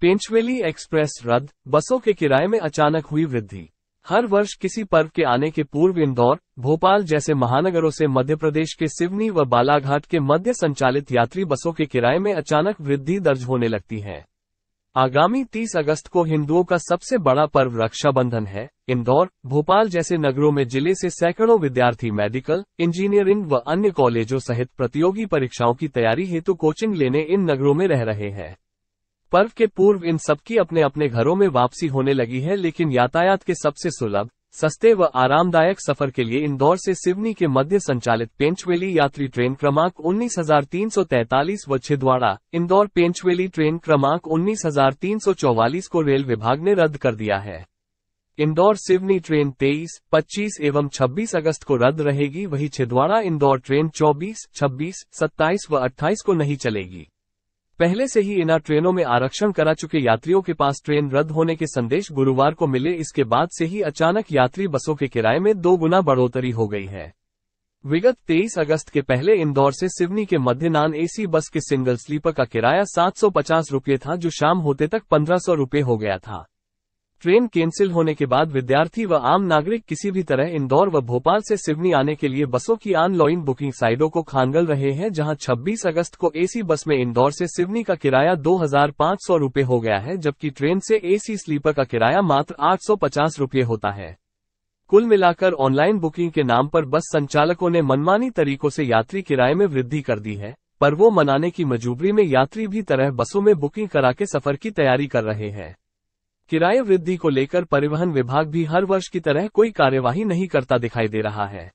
पेंचवेली express रद्द बसों के किराए में अचानक हुई वृद्धि हर वर्ष किसी पर्व के आने के पूर्व इंदौर भोपाल जैसे महानगरों से मध्य प्रदेश के सिवनी व बालाघाट के मध्य संचालित यात्री बसों के किराए में अचानक वृद्धि दर्ज होने लगती है आगामी 30 अगस्त को हिंदुओं का सबसे बड़ा पर्व रक्षाबंधन है इंदौर भोपाल जैसे नगरों में जिले से सैकड़ों विद्यार्थी मेडिकल इंजीनियरिंग व अन्य कॉलेजों सहित प्रतियोगी परीक्षाओं की तैयारी हेतु कोचिंग लेने इन नगरों में रह रहे हैं पर्व के पूर्व इन सबकी अपने अपने घरों में वापसी होने लगी है लेकिन यातायात के सबसे सुलभ सस्ते व आरामदायक सफर के लिए इंदौर से सिवनी के मध्य संचालित पेंचवेली यात्री ट्रेन क्रमांक 19,343 व छिदवाड़ा इंदौर पेंचवेली ट्रेन क्रमांक 19,344 को रेल विभाग ने रद्द कर दिया है इंदौर सिवनी ट्रेन 23, 25 एवं 26 अगस्त को रद्द रहेगी वही छिदवाड़ा इंदौर ट्रेन 24, 26, 27 व 28 को नहीं चलेगी पहले से ही इना ट्रेनों में आरक्षण करा चुके यात्रियों के पास ट्रेन रद्द होने के संदेश गुरुवार को मिले इसके बाद से ही अचानक यात्री बसों के किराए में दो गुना बढ़ोतरी हो गई है विगत 23 अगस्त के पहले इंदौर से सिवनी के मध्य नान एसी बस के सिंगल स्लीपर का किराया सात सौ था जो शाम होते तक पंद्रह सौ हो गया था ट्रेन कैंसिल होने के बाद विद्यार्थी व आम नागरिक किसी भी तरह इंदौर व भोपाल से सिवनी आने के लिए बसों की ऑनलाइन बुकिंग साइटों को खानगल रहे हैं जहां 26 अगस्त को एसी बस में इंदौर से सिवनी का किराया दो हजार रुपए हो गया है जबकि ट्रेन से एसी स्लीपर का किराया मात्र आठ सौ रुपए होता है कुल मिलाकर ऑनलाइन बुकिंग के नाम पर बस संचालकों ने मनमानी तरीकों से यात्री किराए में वृद्धि कर दी है पर वो मनाने की मजबूरी में यात्री भी तरह बसों में बुकिंग करा के सफर की तैयारी कर रहे हैं किराए वृद्धि को लेकर परिवहन विभाग भी हर वर्ष की तरह कोई कार्यवाही नहीं करता दिखाई दे रहा है